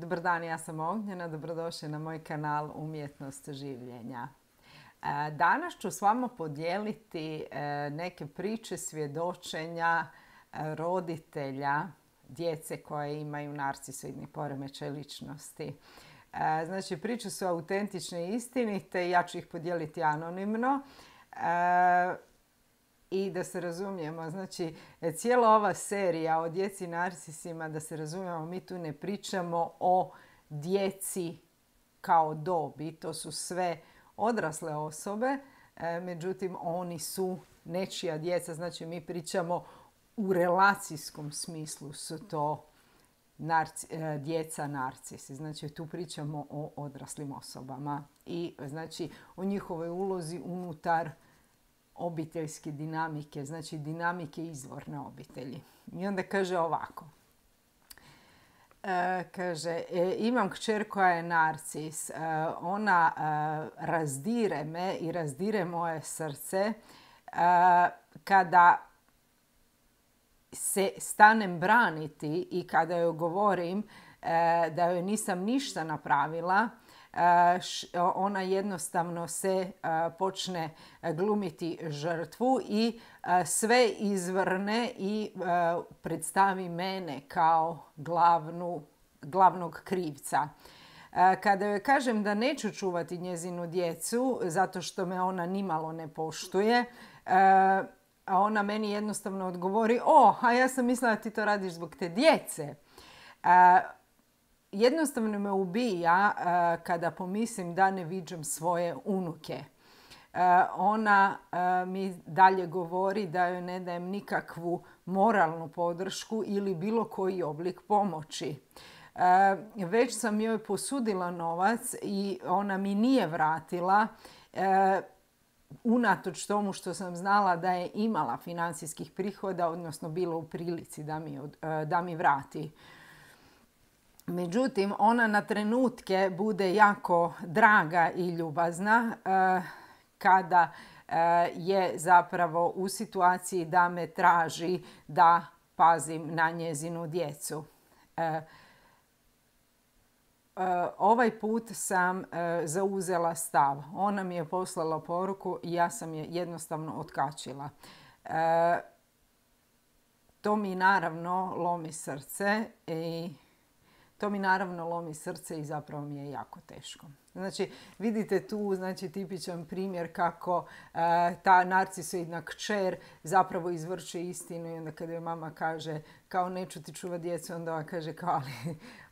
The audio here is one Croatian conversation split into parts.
Dobar dan, ja sam Ognjena, dobrodošli na moj kanal Umjetnost življenja. E, danas ću s vama podijeliti e, neke priče svjedočenja e, roditelja djece koje imaju narcisoidni poremećaj ličnosti. Znači, priče su autentične i istinite, ja ću ih podijeliti anonimno i da se razumijemo, znači cijela ova serija o djeci narcisima, da se razumijemo, mi tu ne pričamo o djeci kao dobi, to su sve odrasle osobe, e, međutim oni su nečija djeca, znači mi pričamo u relacijskom smislu su to e, djeca narcisi. Znači tu pričamo o odraslim osobama i znači o njihovoj ulozi unutar obiteljske dinamike, znači dinamike izvorne obitelji. I onda kaže ovako. E, kaže, e, imam kćer koja je narcis. E, ona razdire me i razdire moje srce kada se stanem braniti i kada joj govorim da joj nisam ništa napravila, ona jednostavno se počne glumiti žrtvu i sve izvrne i predstavi mene kao glavnu, glavnog krivca. Kada joj kažem da neću čuvati njezinu djecu zato što me ona nimalo ne poštuje, a ona meni jednostavno odgovori o, a ja sam mislila da ti to radiš zbog te djece jednostavno me ubija e, kada pomislim da ne viđam svoje unuke. E, ona e, mi dalje govori da joj ne dajem nikakvu moralnu podršku ili bilo koji oblik pomoći. Već sam joj posudila novac i ona mi nije vratila unatoč tomu što sam znala da je imala financijskih prihoda, odnosno bila u prilici da mi, da mi vrati. Međutim, ona na trenutke bude jako draga i ljubazna eh, kada eh, je zapravo u situaciji da me traži da pazim na njezinu djecu. Eh, ovaj put sam zauzela stav. Ona mi je poslala poruku i ja sam je jednostavno otkačila. To mi naravno lomi srce i to mi naravno lomi srce i zapravo mi je jako teško. Znači, vidite tu znači, tipičan primjer kako e, ta narcisoidna kćer zapravo izvrče istinu i onda kada joj mama kaže kao neću ti čuvati djecu, onda ona kaže kao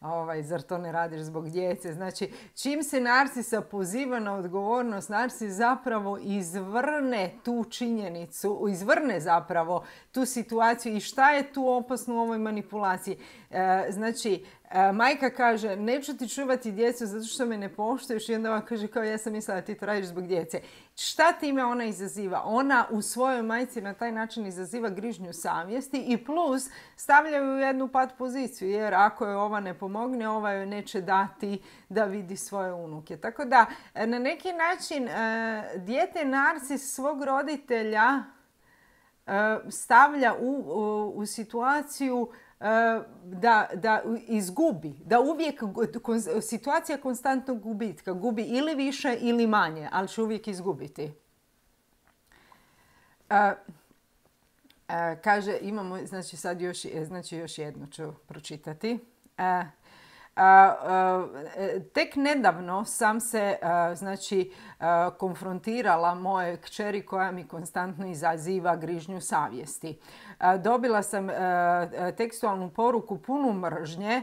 ali ovaj, zar to ne radiš zbog djece. Znači, čim se narcisa poziva na odgovornost, narcis zapravo izvrne tu činjenicu, izvrne zapravo tu situaciju i šta je tu opasno u ovoj manipulaciji. E, znači, e, majka kaže neću ti čuvati djecu zato što me ne poštuje i onda vam kaže kao ja sam mislila da ti to radiš zbog djece. Šta time ona izaziva? Ona u svojoj majci na taj način izaziva grižnju savjesti i plus stavlja ju u jednu pat poziciju jer ako je ova ne pomogne, ova joj neće dati da vidi svoje unuke. Tako da na neki način e, dijete narcis svog roditelja e, stavlja u situaciju Eh, da, da izgubi, da uvijek situacija konstantnog gubitka gubi ili više ili manje, ali će uvijek izgubiti. Eh, eh, kaže, imamo, znači sad još, znači još jednu ću pročitati. E, tek nedavno sam se e, znači, e, konfrontirala moje kćeri koja mi konstantno izaziva grižnju savjesti. Dobila sam tekstualnu poruku punu mržnje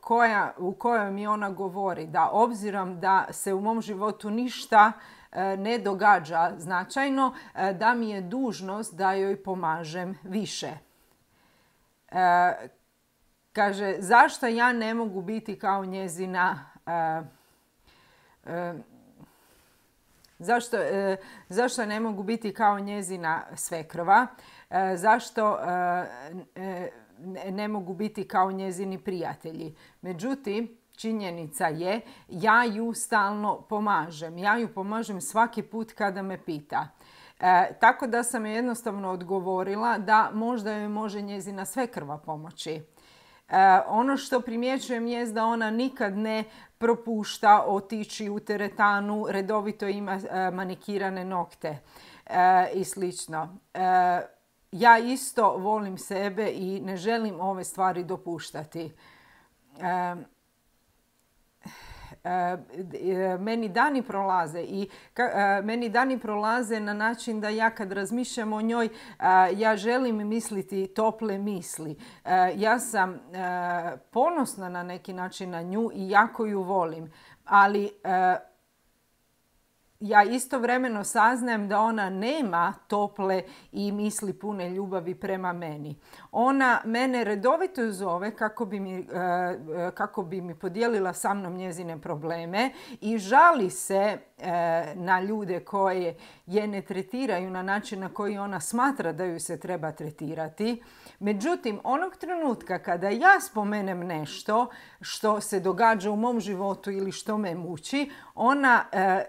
koja, u kojoj mi ona govori da obzirom da se u mom životu ništa ne događa značajno, da mi je dužnost da joj pomažem više. Kaže, zašto ja ne mogu biti kao njezina... zašto, e, zašto ne mogu biti kao njezina svekrva e, Zašto e, ne mogu biti kao njezini prijatelji? Međutim, činjenica je, ja ju stalno pomažem. Ja ju pomažem svaki put kada me pita. tako da sam je jednostavno odgovorila da možda joj može njezina svekrva pomoći. E, ono što primjećujem je da ona nikad ne propušta otići u teretanu, redovito ima e, manikirane nokte e, i slično. Ja isto volim sebe i ne želim ove stvari dopuštati. Eh, eh, meni dani prolaze i eh, meni dani prolaze na način da ja kad razmišljam o njoj ja želim misliti tople misli. Ja sam ponosna na neki način na nju i jako ju volim, ali ja istovremeno saznajem da ona nema tople i misli pune ljubavi prema meni. Ona mene redovito zove kako bi mi, e, e, kako bi mi podijelila sa mnom njezine probleme i žali se E, na ljude koje je ne tretiraju na način na koji ona smatra da ju se treba tretirati. Međutim, onog trenutka kada ja spomenem nešto što se događa u mom životu ili što me muči, ona e,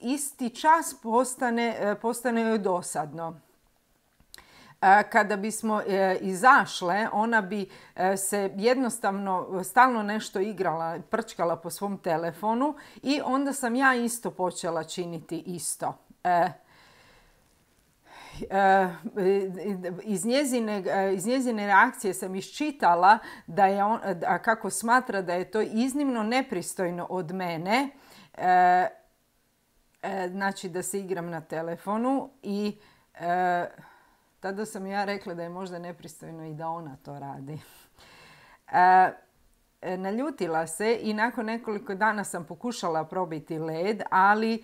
isti čas postane, e, postane joj dosadno kada bismo e, izašle, ona bi e, se jednostavno stalno nešto igrala, prčkala po svom telefonu i onda sam ja isto počela činiti isto. E, iz njezine, reakcije sam iščitala da kako smatra da je to iznimno nepristojno od mene znači da se igram na telefonu i tada sam ja rekla da je možda nepristojno i da ona to radi. E, e, naljutila se i nakon nekoliko dana sam pokušala probiti led, ali e,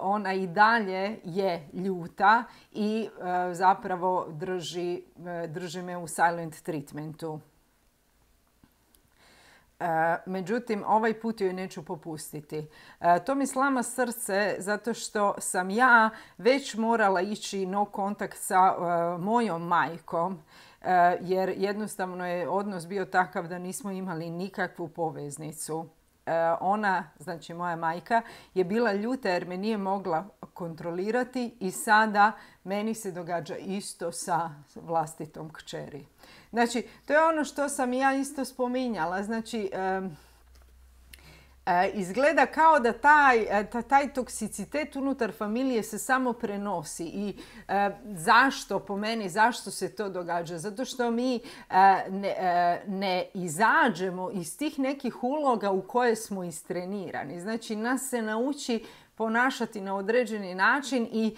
ona i dalje je ljuta i zapravo drži, drži me u silent treatmentu. E, međutim, ovaj put joj neću popustiti. E, to mi slama srce zato što sam ja već morala ići no kontakt sa e, mojom majkom jer jednostavno je odnos bio takav da nismo imali nikakvu poveznicu. E, ona, znači moja majka, je bila ljuta jer me nije mogla kontrolirati i sada meni se događa isto sa vlastitom kćeri. Znači, to je ono što sam ja isto spominjala. Znači, E, izgleda kao da e, taj, toksicitet unutar familije se samo prenosi i e, zašto po meni zašto se to događa zato što mi ne, ne izađemo iz tih nekih uloga u koje smo istrenirani znači nas se nauči ponašati na određeni način i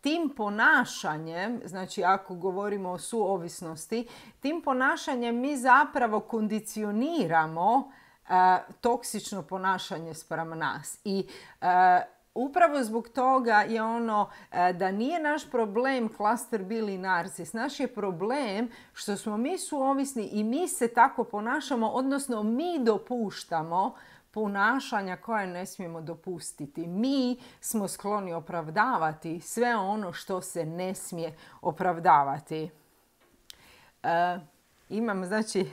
tim ponašanjem, znači ako govorimo o suovisnosti, tim ponašanjem mi zapravo kondicioniramo E, toksično ponašanje spram nas. I e, Upravo zbog toga je ono e, da nije naš problem klaster bili narcis. Naš je problem što smo mi suovisni i mi se tako ponašamo, odnosno mi dopuštamo ponašanja koje ne smijemo dopustiti. Mi smo skloni opravdavati sve ono što se ne smije opravdavati. Imamo imam znači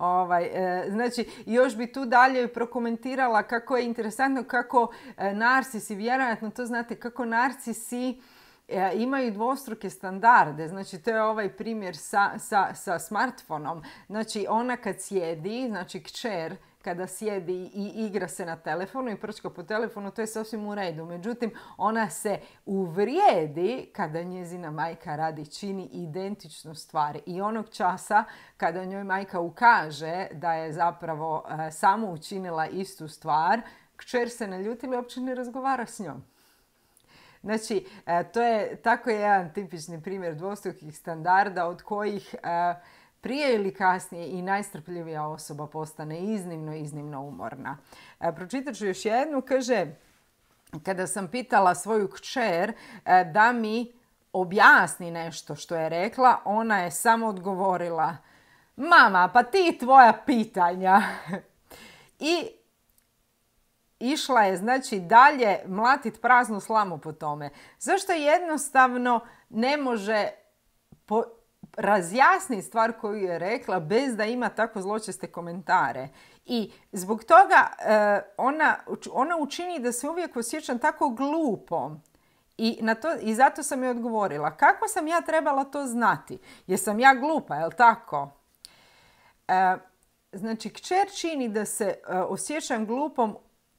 Ovaj, e, znači, još bi tu dalje prokomentirala kako je interesantno kako e, narcisi, vjerojatno to znate, kako narcisi e, imaju dvostruke standarde. Znači, to je ovaj primjer sa, sa, sa smartfonom. Znači, ona kad sjedi, znači kćer kada sjedi i igra se na telefonu i prčka po telefonu, to je sasvim u redu. Međutim, ona se uvrijedi kada njezina majka radi, čini identičnu stvar. I onog časa kada njoj majka ukaže da je zapravo e, samo učinila istu stvar, kćer se naljuti ili uopće ne razgovara s njom. Znači, e, to je tako jedan tipični primjer dvostrukih standarda od kojih... E, prije ili kasnije i najstrpljivija osoba postane iznimno, iznimno umorna. E, pročitat ću još jednu, kaže, kada sam pitala svoju kćer e, da mi objasni nešto što je rekla, ona je samo odgovorila, mama, pa ti tvoja pitanja. I išla je znači dalje mlatit praznu slamu po tome. Zašto jednostavno ne može po razjasni stvar koju je rekla bez da ima tako zločeste komentare. I zbog toga e, ona, ona učini da se uvijek osjećam tako glupo. I, na to, I zato sam je odgovorila. Kako sam ja trebala to znati? Jesam ja glupa, jel tako? E, znači, kćer čini da se e, osjećam glupom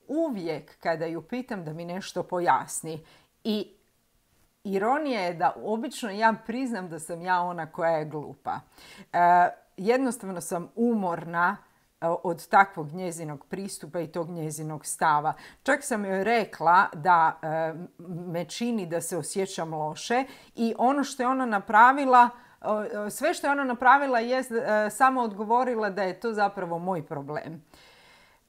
uvijek kada ju pitam da mi nešto pojasni. I ironija je da obično ja priznam da sam ja ona koja je glupa. E, jednostavno sam umorna e, od takvog njezinog pristupa i tog njezinog stava. Čak sam joj rekla da e, me čini da se osjećam loše i ono što je ona napravila sve što je ona napravila je samo odgovorila da je to zapravo moj problem.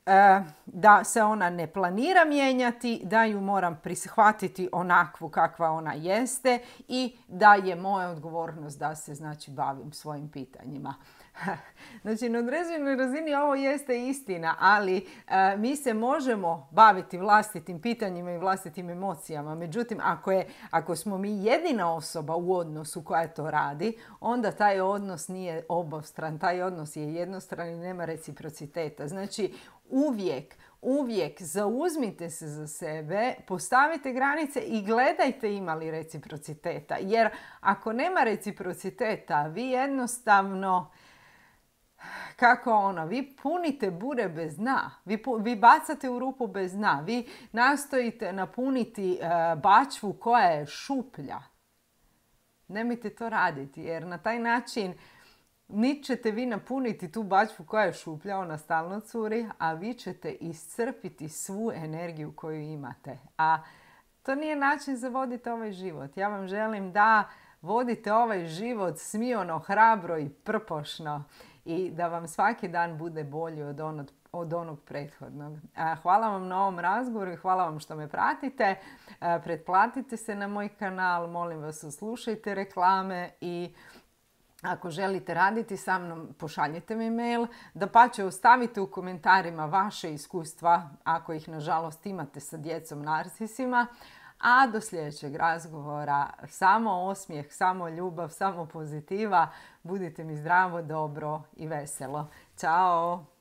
E, da se ona ne planira mijenjati, da ju moram prishvatiti onakvu kakva ona jeste i da je moja odgovornost da se znači bavim svojim pitanjima. znači na određenoj razini ovo jeste istina, ali e, mi se možemo baviti vlastitim pitanjima i vlastitim emocijama. Međutim, ako, je, ako smo mi jedina osoba u odnosu koja to radi, onda taj odnos nije obostran, taj odnos je jednostran i nema reciprociteta. Znači uvijek uvijek zauzmite se za sebe, postavite granice i gledajte ima li reciprociteta. Jer ako nema reciprociteta, vi jednostavno kako ono, vi punite bure bez dna, vi, vi bacate u rupu bez dna, vi nastojite napuniti e, bačvu koja je šuplja. Nemojte to raditi jer na taj način niti ćete vi napuniti tu bačvu koja je šuplja, ona stalno curi, a vi ćete iscrpiti svu energiju koju imate. A to nije način za voditi ovaj život. Ja vam želim da vodite ovaj život smijono, hrabro i prpošno i da vam svaki dan bude bolji od onog, od onog prethodnog. Hvala vam na ovom razgovoru i hvala vam što me pratite. Pretplatite se na moj kanal, molim vas uslušajte reklame i ako želite raditi sa mnom, pošaljite mi mail. Da pa će ostavite u komentarima vaše iskustva, ako ih nažalost imate sa djecom narcisima. A do sljedećeg razgovora samo osmijeh, samo ljubav, samo pozitiva. Budite mi zdravo, dobro i veselo. Ćao!